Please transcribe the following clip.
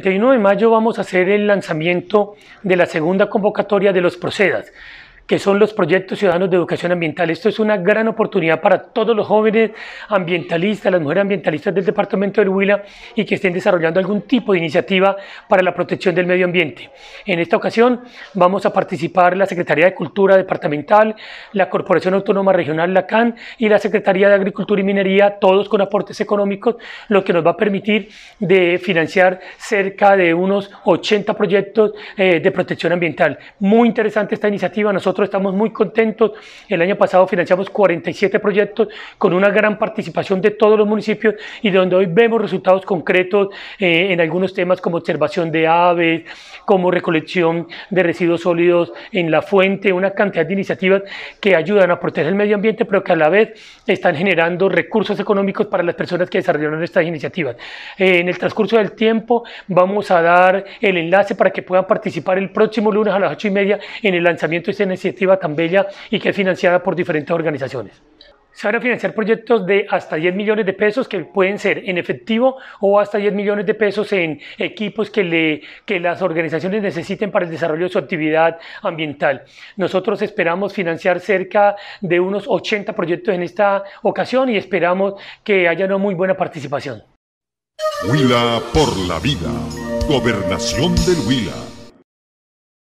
31 de mayo vamos a hacer el lanzamiento de la segunda convocatoria de los Procedas que son los proyectos ciudadanos de educación ambiental. Esto es una gran oportunidad para todos los jóvenes ambientalistas, las mujeres ambientalistas del departamento del Huila y que estén desarrollando algún tipo de iniciativa para la protección del medio ambiente. En esta ocasión vamos a participar la Secretaría de Cultura Departamental, la Corporación Autónoma Regional, la CAN, y la Secretaría de Agricultura y Minería, todos con aportes económicos, lo que nos va a permitir de financiar cerca de unos 80 proyectos eh, de protección ambiental. Muy interesante esta iniciativa. Nosotros estamos muy contentos. El año pasado financiamos 47 proyectos con una gran participación de todos los municipios y donde hoy vemos resultados concretos eh, en algunos temas como observación de aves, como recolección de residuos sólidos en la fuente, una cantidad de iniciativas que ayudan a proteger el medio ambiente, pero que a la vez están generando recursos económicos para las personas que desarrollaron estas iniciativas. Eh, en el transcurso del tiempo vamos a dar el enlace para que puedan participar el próximo lunes a las 8 y media en el lanzamiento de este iniciativa tan bella y que es financiada por diferentes organizaciones. Se van a financiar proyectos de hasta 10 millones de pesos que pueden ser en efectivo o hasta 10 millones de pesos en equipos que, le, que las organizaciones necesiten para el desarrollo de su actividad ambiental. Nosotros esperamos financiar cerca de unos 80 proyectos en esta ocasión y esperamos que haya una muy buena participación. Huila por la vida. Gobernación del Huila.